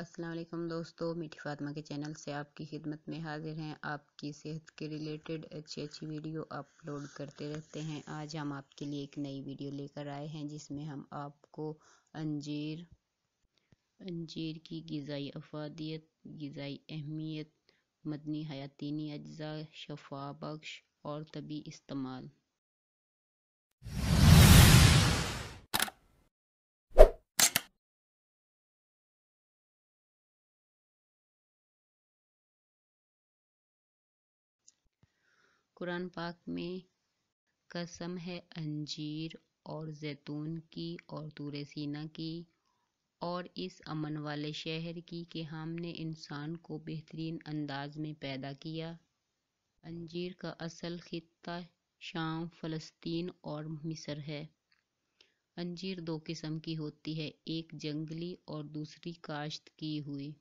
असलम दोस्तों मीठी फातिमा के चैनल से आपकी खिदमत में हाजिर हैं आपकी सेहत के रिलेटेड अच्छी अच्छी वीडियो अपलोड करते रहते हैं आज हम आपके लिए एक नई वीडियो लेकर आए हैं जिसमें हम आपको अंजीर अंजीर की गज़ाई अफादियत गज़ाई अहमियत मदनी हयातीनी अज्जा शफा बख्श और तभी इस्तेमाल कुरान पाक में कसम है अंजीर और जैतून की और तूर सीना की और इस अमन वाले शहर की कि हमने इंसान को बेहतरीन अंदाज में पैदा किया अंजीर का असल खत्ता शाम फ़लस्तीन और मिस्र है अंजीर दो किस्म की होती है एक जंगली और दूसरी काश्त की हुई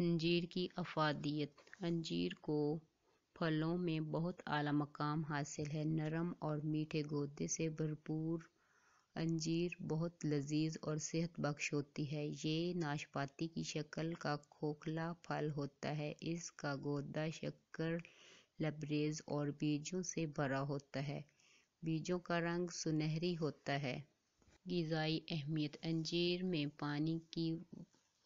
अंजीर की अफादियत अंजीर को फलों में बहुत आला मकाम हासिल है नरम और मीठे गोदे से भरपूर अंजीर बहुत लजीज और सेहत बख्श होती है ये नाशपाती की शक्ल का खोखला फल होता है इसका गोदा शक्कर लबरेज और बीजों से भरा होता है बीजों का रंग सुनहरी होता है गज़ाई अहमियत अंजीर में पानी की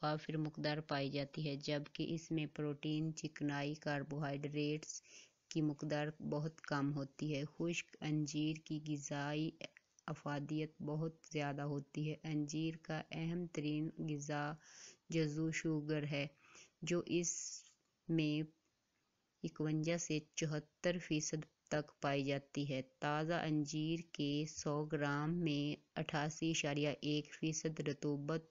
व फिर मकदार पाई जाती है जबकि इसमें प्रोटीन चिकनाई कार्बोहाइड्रेट्स की मकदार बहुत कम होती है खुश्क अंजीर की गज़ाई अफादियत बहुत ज़्यादा होती है अंजीर का अहम तरीन गज़ा जजू शुगर है जो इस में इकवंजा से चौहत्तर फ़ीसद तक पाई जाती है ताज़ा अंजीर के 100 ग्राम में अठासी इशारिया एक फ़ीसद रतूबत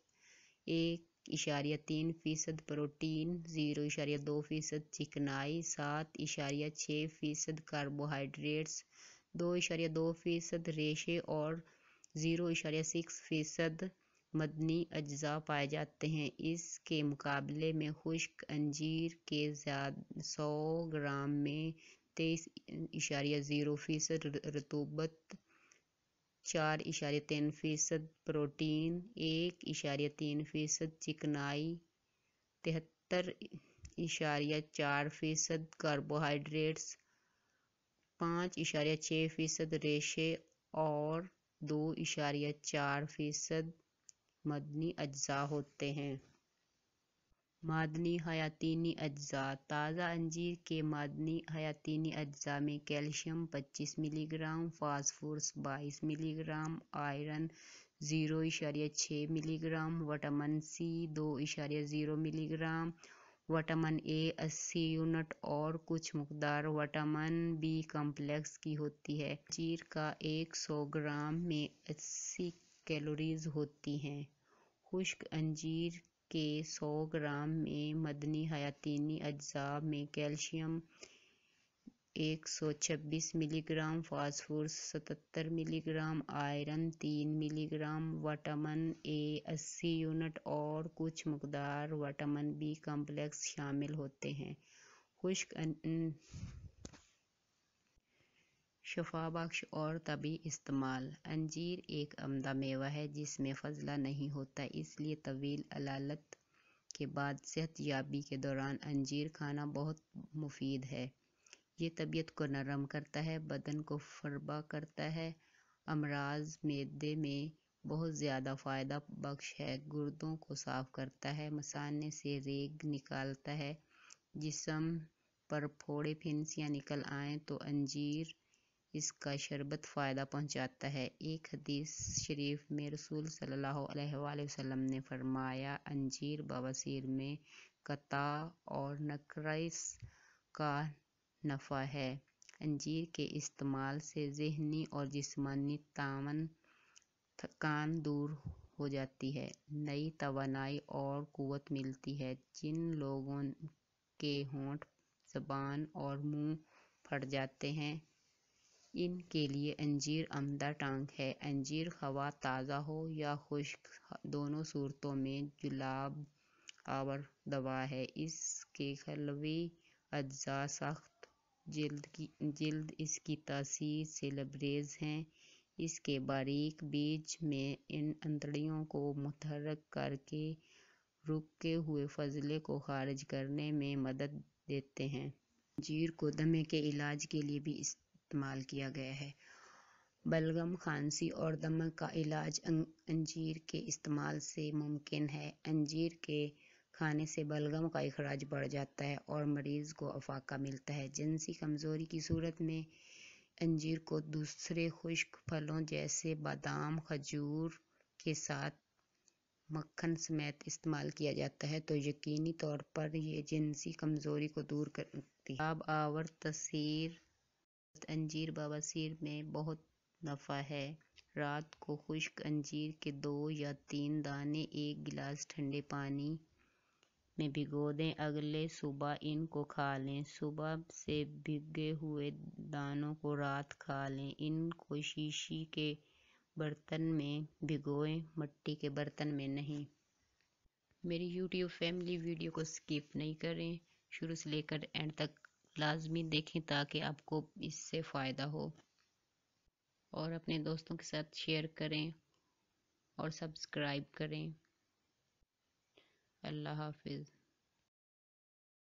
एक इशारिया तीन फ़ीसद प्रोटीन ज़ीरो इशारिया दो फ़ीसद चिकनाई सात इशारिया छः फ़ीसद कार्बोहाइड्रेट्स दो इशारिया दो फ़ीसद रेशे और ज़ीरो इशारिया सिक्स फ़ीसद मदनी अज्जा पाए जाते हैं इसके मुकाबले में खुश्क अंजीर के सौ ग्राम में तेईस इशारिया ज़ीरो फ़ीसद रतूबत चार इशारे तीन फीसद प्रोटीन एक इशारे तीन फीसद चिकनाई तिहत्तर इशारिया चार फीसद कार्बोहाइड्रेट्स पाँच इशारिया छः फीसद रेशे और दो इशारिया चार फीसद मदनी अज्जा होते हैं मादनी हयातीनी अज्जा ताज़ा अंजीर के मादनी हयातीनी अज्जा में calcium 25 milligram phosphorus 22 milligram iron zero छः मिलीग्राम विटामिन सी दो zero milligram vitamin A 80 unit और कुछ मकदार विटामिन बी कम्प्लेक्स की होती है अंजीर का 100 ग्राम में 80 कैलोरीज होती हैं खुश्क अंजीर के सौ ग्राम में मदनी हयातीनी अज्जा में कैल्शियम एक सौ छब्बीस मिलीग्राम फास्फोरस सतहत्तर मिलीग्राम आयरन तीन मिलीग्राम वाटामन ए अस्सी यूनिट और कुछ मकदार वाटामन बी कॉम्प्लेक्स शामिल होते हैं खुश्क शफा बख्श और तबी इस्तेमाल अंजीर एक अमदा मेवा है जिसमें फजला नहीं होता इसलिए तवील अलालत के बाद सेहत याबी के दौरान अंजीर खाना बहुत मुफीद है ये तबीयत को नरम करता है बदन को फरबा करता है अमराज मैदे में बहुत ज़्यादा फ़ायदा बख्श है गुर्दों को साफ करता है मसाने से रेग निकालता है जिसम पर फोड़े फिंसियाँ निकल आएँ तो अंजीर इसका शरबत फ़ायदा पहुँचाता है एक हदीस शरीफ में रसूल सल्लल्लाहु अलैहि वसल्लम ने फरमाया अंजीर बवासीर में कता और नकरस का नफ़ा है अंजीर के इस्तेमाल से जहनी और जिस्मानी तावन थकान दूर हो जाती है नई तवानाई और क़ुवत मिलती है जिन लोगों के होंठ ज़बान और मुंह फट जाते हैं इनके लिए अंजीर आमदा टांग है अंजीर हवा ताज़ा हो या खुश्क दोनों सूरतों में जुलाब आवर दवा है इसके खलवी अज्जा सख्त जल्द की जल्द इसकी तासीर से लबरेज हैं इसके बारीक बीज में इन अंतड़ियों को मुतहरक करके रुके हुए फजले को खारिज करने में मदद देते हैं जीर को दमे के इलाज के लिए भी इस इस्तेमाल किया गया है बलगम खांसी और दमे का इलाज अं-, अंजीर के इस्तेमाल से मुमकिन है अंजीर के खाने से बलगम का अखराज बढ़ जाता है और मरीज़ को अफाका मिलता है जिनसी कमज़ोरी की सूरत में अंजीर को दूसरे खुश्क फलों जैसे बादाम खजूर के साथ मक्खन समेत इस्तेमाल किया जाता है तो यकीनी तौर पर यह जिनसी कमज़ोरी को दूर करती आब आवर तस्वीर अंजीर बवासीर में बहुत नफ़ा है रात को खुश्क अंजीर के दो या तीन दाने एक गिलास ठंडे पानी में भिगो दें अगले सुबह इनको खा लें सुबह से भिगे हुए दानों को रात खा लें इनको शीशी के बर्तन में भिगोएं मट्टी के बर्तन में नहीं मेरी YouTube फैमिली वीडियो को स्किप नहीं करें शुरू से लेकर एंड तक लाजमी देखें ताकि आपको इससे फ़ायदा हो और अपने दोस्तों के साथ शेयर करें और सब्सक्राइब करें अल्लाह हाफिज़